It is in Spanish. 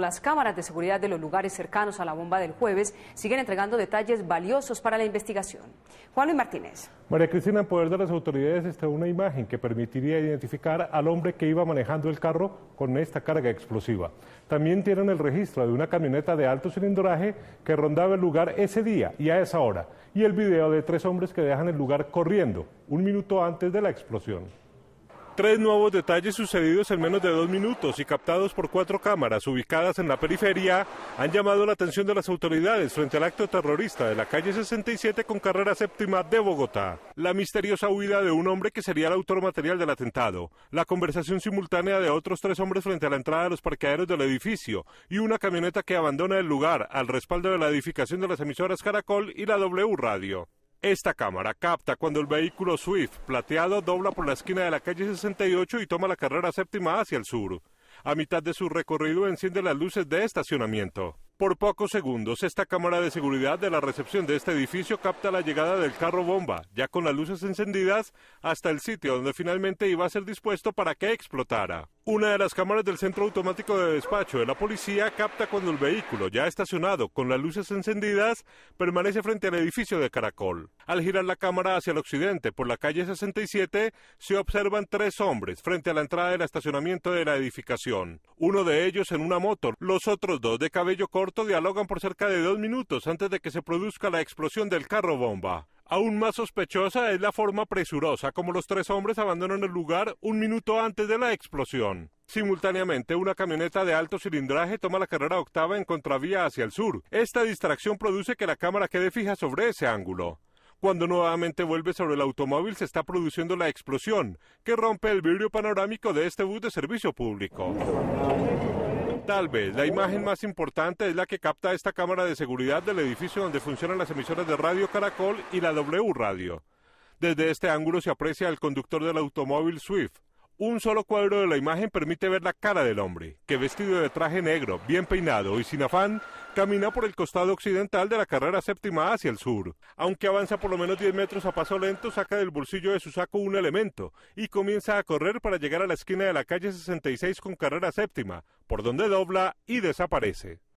Las cámaras de seguridad de los lugares cercanos a la bomba del jueves siguen entregando detalles valiosos para la investigación. Juan Luis Martínez. María Cristina, en poder de las autoridades está una imagen que permitiría identificar al hombre que iba manejando el carro con esta carga explosiva. También tienen el registro de una camioneta de alto cilindraje que rondaba el lugar ese día y a esa hora, y el video de tres hombres que dejan el lugar corriendo un minuto antes de la explosión. Tres nuevos detalles sucedidos en menos de dos minutos y captados por cuatro cámaras ubicadas en la periferia han llamado la atención de las autoridades frente al acto terrorista de la calle 67 con carrera séptima de Bogotá. La misteriosa huida de un hombre que sería el autor material del atentado, la conversación simultánea de otros tres hombres frente a la entrada de los parqueaderos del edificio y una camioneta que abandona el lugar al respaldo de la edificación de las emisoras Caracol y la W Radio. Esta cámara capta cuando el vehículo Swift plateado dobla por la esquina de la calle 68 y toma la carrera séptima hacia el sur. A mitad de su recorrido enciende las luces de estacionamiento. Por pocos segundos, esta cámara de seguridad de la recepción de este edificio capta la llegada del carro bomba, ya con las luces encendidas, hasta el sitio donde finalmente iba a ser dispuesto para que explotara. Una de las cámaras del centro automático de despacho de la policía capta cuando el vehículo, ya estacionado con las luces encendidas, permanece frente al edificio de Caracol. Al girar la cámara hacia el occidente por la calle 67, se observan tres hombres frente a la entrada del estacionamiento de la edificación. Uno de ellos en una moto, los otros dos de cabello corto dialogan por cerca de dos minutos antes de que se produzca la explosión del carro bomba. Aún más sospechosa es la forma presurosa como los tres hombres abandonan el lugar un minuto antes de la explosión. Simultáneamente, una camioneta de alto cilindraje toma la carrera octava en contravía hacia el sur. Esta distracción produce que la cámara quede fija sobre ese ángulo. Cuando nuevamente vuelve sobre el automóvil se está produciendo la explosión, que rompe el vidrio panorámico de este bus de servicio público. Tal vez. La imagen más importante es la que capta esta cámara de seguridad del edificio donde funcionan las emisoras de Radio Caracol y la W Radio. Desde este ángulo se aprecia el conductor del automóvil Swift, un solo cuadro de la imagen permite ver la cara del hombre, que vestido de traje negro, bien peinado y sin afán, camina por el costado occidental de la carrera séptima hacia el sur. Aunque avanza por lo menos 10 metros a paso lento, saca del bolsillo de su saco un elemento y comienza a correr para llegar a la esquina de la calle 66 con carrera séptima, por donde dobla y desaparece.